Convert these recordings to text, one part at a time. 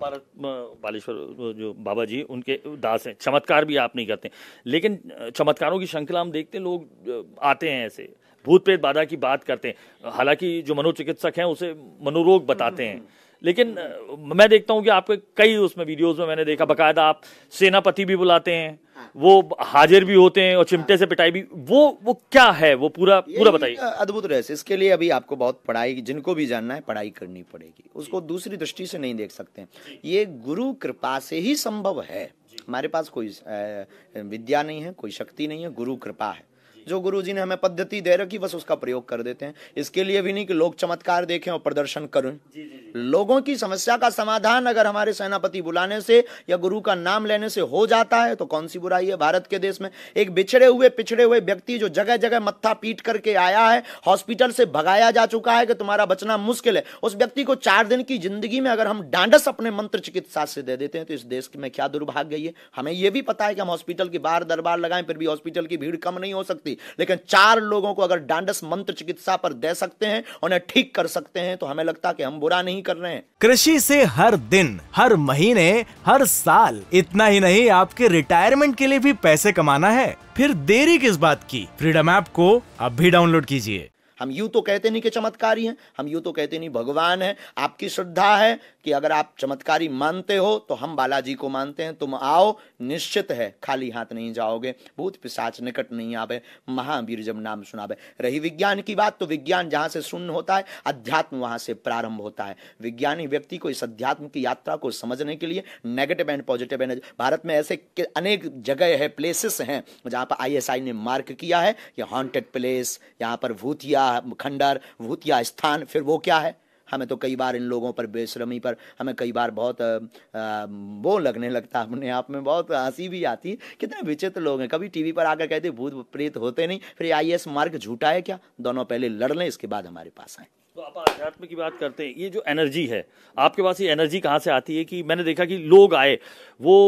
बालेश्वर जो बाबा जी उनके दास हैं चमत्कार भी आप नहीं करते लेकिन चमत्कारों की श्रृंखला हम देखते हैं लोग आते हैं ऐसे भूत प्रेत बाधा की बात करते हैं हालांकि जो मनोचिकित्सक हैं उसे मनोरोग बताते हैं लेकिन मैं देखता हूं कि आपके कई उसमें वीडियोस में मैंने देखा बकायदा आप सेनापति भी बुलाते हैं वो हाजिर भी होते हैं और चिमटे से पिटाई भी वो वो क्या है वो पूरा पूरा बताइए अद्भुत रहस्य इसके लिए अभी आपको बहुत पढ़ाई जिनको भी जानना है पढ़ाई करनी पड़ेगी उसको दूसरी दृष्टि से नहीं देख सकते ये गुरु कृपा से ही संभव है हमारे पास कोई विद्या नहीं है कोई शक्ति नहीं है गुरु कृपा है जो गुरु जी ने हमें पद्धति दे रखी बस उसका प्रयोग कर देते हैं इसके लिए भी नहीं कि लोग चमत्कार देखें और प्रदर्शन करें लोगों की समस्या का समाधान अगर हमारे सेनापति बुलाने से या गुरु का नाम लेने से हो जाता है तो कौन सी बुराई है भारत के देश में एक बिछड़े हुए पिछड़े हुए व्यक्ति जो जगह जगह मत्था पीट करके आया है हॉस्पिटल से भगाया जा चुका है कि तुम्हारा बचना मुश्किल है उस व्यक्ति को चार दिन की जिंदगी में अगर हम डांडस अपने मंत्र चिकित्सा से दे देते हैं तो इस देश में क्या दुर्भाग्य है हमें यह भी पता है कि हम हॉस्पिटल के बाहर दरबार लगाएं फिर भी हॉस्पिटल की भीड़ कम नहीं हो सकती होगी लेकिन चार लोगों को अगर डांडस मंत्र चिकित्सा पर दे सकते हैं उन्हें ठीक कर सकते हैं तो हमें लगता कि हम बुरा नहीं कर रहे हैं कृषि से हर दिन हर महीने हर साल इतना ही नहीं आपके रिटायरमेंट के लिए भी पैसे कमाना है फिर देरी किस बात की फ्रीडम ऐप को अब भी डाउनलोड कीजिए हम यूँ तो कहते नहीं कि चमत्कारी हैं हम यूँ तो कहते नहीं भगवान है आपकी श्रद्धा है कि अगर आप चमत्कारी मानते हो तो हम बालाजी को मानते हैं तुम आओ निश्चित है खाली हाथ नहीं जाओगे भूत पिशाच निकट नहीं आवे महावीर जब नाम सुनावे रही विज्ञान की बात तो विज्ञान जहाँ से शून्य होता है अध्यात्म वहाँ से प्रारंभ होता है विज्ञानी व्यक्ति को इस अध्यात्म की यात्रा को समझने के लिए negative and positive energy Bharat में ऐसे अनेक जगह है प्लेसेस हैं जहाँ पर आईएसआई ने मार्क किया है कि हॉन्टेड प्लेस यहाँ पर भूतिया क्या खंडर भूतिया स्थान फिर वो क्या है हमें तो कई बार इन लोगों पर बेशरमी पर हमें कई बार बहुत वो लगने लगता है अपने आप में बहुत हंसी भी आती है कितने विचित्र लोग हैं कभी टीवी पर आकर कहते भूत प्रेत होते नहीं फिर आई एस मार्ग झूठा है क्या दोनों पहले लड़ लें इसके बाद हमारे पास आए तो आप आध्यात्म की बात करते हैं ये जो एनर्जी है आपके पास ये एनर्जी कहाँ से आती है कि मैंने देखा कि लोग आए वो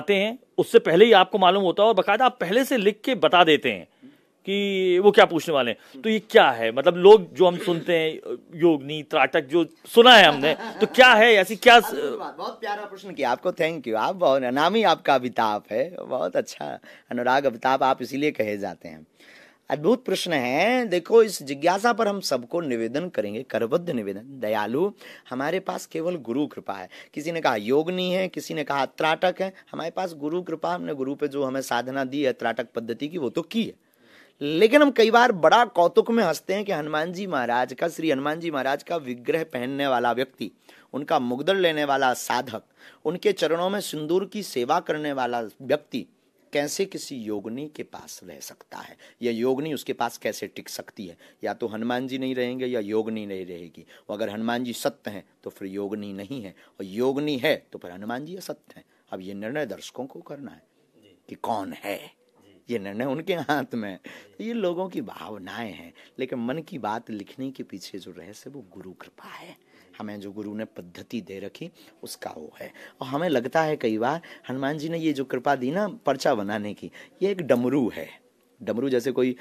आते हैं उससे पहले ही आपको मालूम होता है और बाकायदा आप पहले से लिख के बता देते हैं कि वो क्या पूछने वाले हैं तो ये क्या है मतलब लोग जो हम सुनते हैं योगनी त्राटक जो सुना है हमने तो क्या है ऐसी क्या बहुत प्यारा प्रश्न किया आपको थैंक यू आप बहुत नाम ही आपका अभिताप है बहुत अच्छा अनुराग अभिताप आप इसीलिए कहे जाते हैं अद्भुत प्रश्न है देखो इस जिज्ञासा पर हम सबको निवेदन करेंगे करबद्ध निवेदन दयालु हमारे पास केवल गुरु कृपा है किसी ने कहा योगनी है किसी ने कहा त्राटक है हमारे पास गुरु कृपा हमने गुरु पे जो हमें साधना दी है त्राटक पद्धति की वो तो की है लेकिन हम कई बार बड़ा कौतुक में हंसते हैं कि हनुमान जी महाराज का श्री हनुमान जी महाराज का विग्रह पहनने वाला व्यक्ति उनका मुगदर लेने वाला साधक उनके चरणों में सिंदूर की सेवा करने वाला व्यक्ति कैसे किसी योगनी के पास रह सकता है या योगनी उसके पास कैसे टिक सकती है या तो हनुमान जी नहीं रहेंगे या योगनी नहीं रहेगी और अगर हनुमान जी सत्य हैं तो फिर योगनी नहीं है और योगनी है तो फिर हनुमान जी असत्य हैं अब ये निर्णय दर्शकों को करना है कि कौन है ये निर्णय उनके हाथ में है तो ये लोगों की भावनाएं हैं लेकिन मन की बात लिखने के पीछे जो रहस्य वो गुरु कृपा है हमें जो गुरु ने पद्धति दे रखी उसका वो है और हमें लगता है कई बार हनुमान जी ने ये जो कृपा दी ना पर्चा बनाने की ये एक डमरू है डमरू जैसे कोई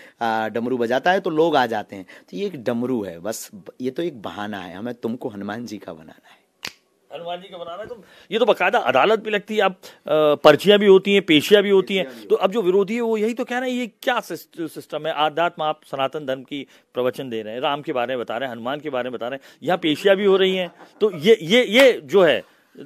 डमरू बजाता है तो लोग आ जाते हैं तो ये एक डमरू है बस ये तो एक बहाना है हमें तुमको हनुमान जी का बनाना है हनुमान जी का बना है तो ये तो बाकायदा अदालत भी लगती है अब पर्चियां भी होती हैं पेशियां भी होती हैं तो अब जो विरोधी है वो यही तो कह रहे हैं ये क्या सिस्टम है आध्यात्म आप सनातन धर्म की प्रवचन दे रहे हैं राम के बारे में बता रहे हैं हनुमान के बारे में बता रहे हैं यहाँ पेशियां भी हो रही हैं तो ये ये ये जो है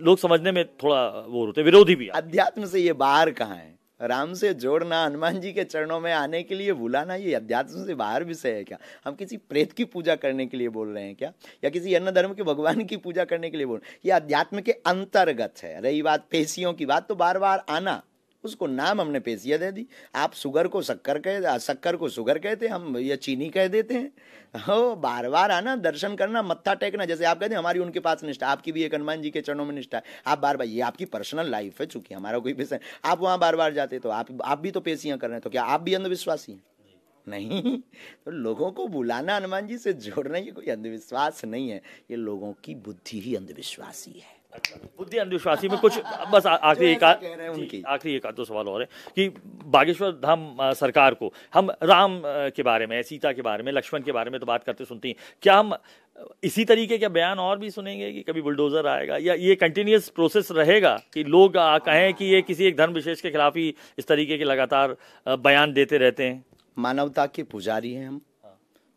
लोग समझने में थोड़ा वो होते विरोधी भी अध्यात्म से ये बाहर कहाँ है राम से जोड़ना हनुमान जी के चरणों में आने के लिए बुलाना ये अध्यात्म से बाहर विषय है क्या हम किसी प्रेत की पूजा करने के लिए बोल रहे हैं क्या या किसी अन्य धर्म के भगवान की पूजा करने के लिए बोल रहे हैं ये अध्यात्म के अंतर्गत है रही बात पेशियों की बात तो बार बार आना उसको नाम हमने पेशिया दे दी आप शुगर को शक्कर कह शक्कर को शुगर कहते हम ये चीनी कह देते हैं हो बार बार आना दर्शन करना मत्था टेकना जैसे आप कहते हैं हमारी उनके पास निष्ठा आपकी भी एक हनुमान जी के चरणों में निष्ठा है आप बार बार ये आपकी पर्सनल लाइफ है चूंकि हमारा कोई पेशा आप वहाँ बार बार जाते तो आप आप भी तो पेशियाँ कर रहे हैं तो क्या आप भी अंधविश्वासी हैं नहीं तो लोगों को बुलाना हनुमान जी से जोड़ना ये कोई अंधविश्वास नहीं है ये लोगों की बुद्धि ही अंधविश्वासी है बुद्धि अंधविश्वासी में कुछ बस आखिरी एक आखिरी एक आध सवाल और है कि बागेश्वर धाम सरकार को हम राम के बारे में सीता के बारे में लक्ष्मण के बारे में तो बात करते सुनती हैं क्या हम इसी तरीके के बयान और भी सुनेंगे कि कभी बुलडोजर आएगा या ये कंटिन्यूस प्रोसेस रहेगा कि लोग कहें कि ये किसी एक धर्म विशेष के खिलाफ ही इस तरीके के लगातार बयान देते रहते हैं मानवता के पुजारी हैं हम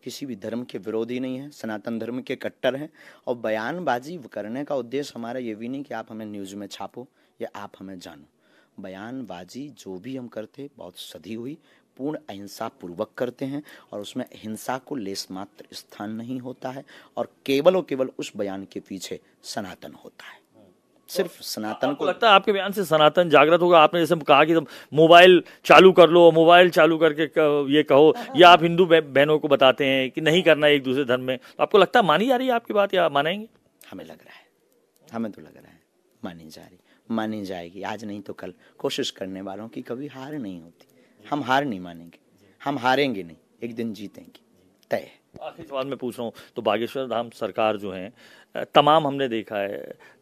किसी भी धर्म के विरोधी नहीं है सनातन धर्म के कट्टर हैं और बयानबाजी करने का उद्देश्य हमारा ये भी नहीं कि आप हमें न्यूज़ में छापो या आप हमें जानो बयानबाजी जो भी हम करते बहुत सदी हुई पूर्ण अहिंसा पूर्वक करते हैं और उसमें हिंसा को लेस मात्र स्थान नहीं होता है और केवल और केवल उस बयान के पीछे सनातन होता है सिर्फ सनातन को लगता है आपके बयान से सनातन जागृत होगा आपने जैसे कहा कि मोबाइल चालू कर लो मोबाइल चालू करके ये कहो हाँ। या आप हिंदू बहनों को बताते हैं कि नहीं करना एक दूसरे धर्म में तो आपको लगता है मानी जा रही है आपकी बात या मानेंगे हमें लग रहा है हमें तो लग रहा है मानी जा रही मानी जाएगी आज नहीं तो कल कोशिश करने वालों की कभी हार नहीं होती हम हार नहीं मानेंगे हम हारेंगे नहीं एक दिन जीतेंगे तय है आखिरी सवाल मैं पूछ रहा हूँ तो बागेश्वर धाम सरकार जो है तमाम हमने देखा है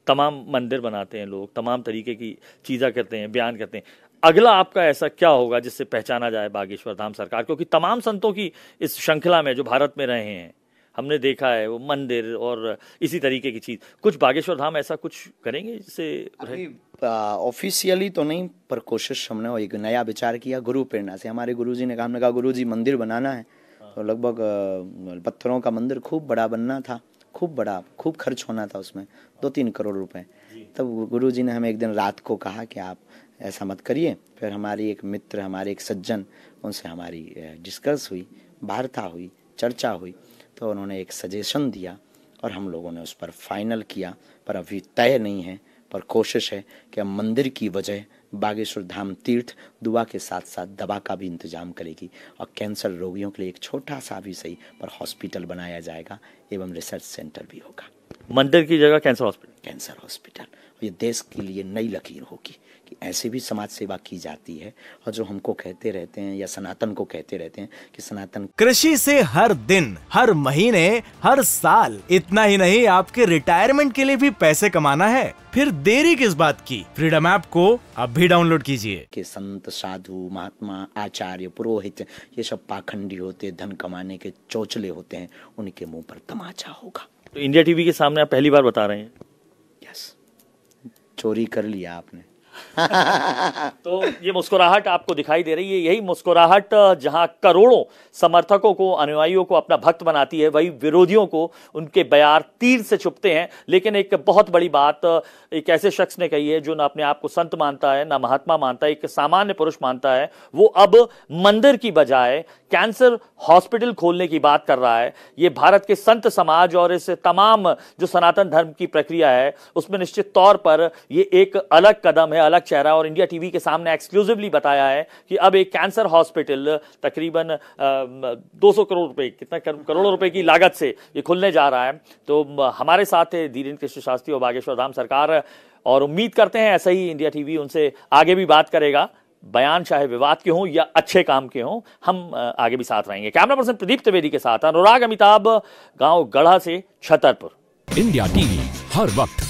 तमाम मंदिर बनाते हैं लोग तमाम तरीके की चीज़ा करते हैं बयान करते हैं अगला आपका ऐसा क्या होगा जिससे पहचाना जाए बागेश्वर धाम सरकार क्योंकि तमाम संतों की इस श्रृंखला में जो भारत में रहे हैं हमने देखा है वो मंदिर और इसी तरीके की चीज़ कुछ बागेश्वर धाम ऐसा कुछ करेंगे जिससे ऑफिशियली तो नहीं पर कोशिश हमने एक नया विचार किया गुरु प्रेरणा से हमारे जी ने कहा हमने कहा जी मंदिर बनाना है तो लगभग पत्थरों का मंदिर खूब बड़ा बनना था खूब बड़ा खूब खर्च होना था उसमें दो तीन करोड़ रुपए तब गुरु जी ने हमें एक दिन रात को कहा कि आप ऐसा मत करिए फिर हमारी एक मित्र हमारे एक सज्जन उनसे हमारी डिस्कस हुई वार्ता हुई चर्चा हुई तो उन्होंने एक सजेशन दिया और हम लोगों ने उस पर फाइनल किया पर अभी तय नहीं है पर कोशिश है कि हम मंदिर की वजह बागेश्वर धाम तीर्थ दुआ के साथ साथ दवा का भी इंतजाम करेगी और कैंसर रोगियों के लिए एक छोटा सा भी सही पर हॉस्पिटल बनाया जाएगा एवं रिसर्च सेंटर भी होगा मंदिर की जगह कैंसर हॉस्पिटल कैंसर हॉस्पिटल ये देश के लिए नई लकीर होगी कि ऐसे भी समाज सेवा की जाती है और जो हमको कहते रहते हैं या सनातन को कहते रहते हैं कि सनातन कृषि से हर दिन हर महीने हर साल इतना ही नहीं आपके रिटायरमेंट के लिए भी पैसे कमाना है फिर देरी किस बात की फ्रीडम ऐप को अब भी डाउनलोड कीजिए कि संत साधु महात्मा आचार्य पुरोहित ये सब पाखंडी होते धन कमाने के चौचले होते हैं उनके मुंह पर तमाचा होगा तो इंडिया टीवी के सामने आप पहली बार बता रहे हैं यस चोरी कर लिया आपने तो ये मुस्कुराहट आपको दिखाई दे रही है यही मुस्कुराहट जहां करोड़ों समर्थकों को अनुयायियों को अपना भक्त बनाती है वही विरोधियों को उनके बयार तीर से छुपते हैं लेकिन एक बहुत बड़ी बात एक ऐसे शख्स ने कही है जो ना अपने आप को संत मानता है ना महात्मा मानता है एक सामान्य पुरुष मानता है वो अब मंदिर की बजाय कैंसर हॉस्पिटल खोलने की बात कर रहा है ये भारत के संत समाज और इस तमाम जो सनातन धर्म की प्रक्रिया है उसमें निश्चित तौर पर ये एक अलग कदम है उन्हें अलग चेहरा और इंडिया टीवी के सामने एक्सक्लूसिवली बताया है कि अब एक कैंसर हॉस्पिटल तकरीबन 200 करोड़ रुपए कितना करोड़ों रुपए की लागत से ये खुलने जा रहा है तो हमारे साथ है धीरेन्द्र कृष्ण शास्त्री और बागेश्वर धाम सरकार और उम्मीद करते हैं ऐसा ही इंडिया टीवी उनसे आगे भी बात करेगा बयान चाहे विवाद के हों या अच्छे काम के हों हम आगे भी साथ रहेंगे कैमरा पर्सन प्रदीप त्रिवेदी के साथ अनुराग अमिताभ गांव गढ़ा से छतरपुर इंडिया टीवी हर वक्त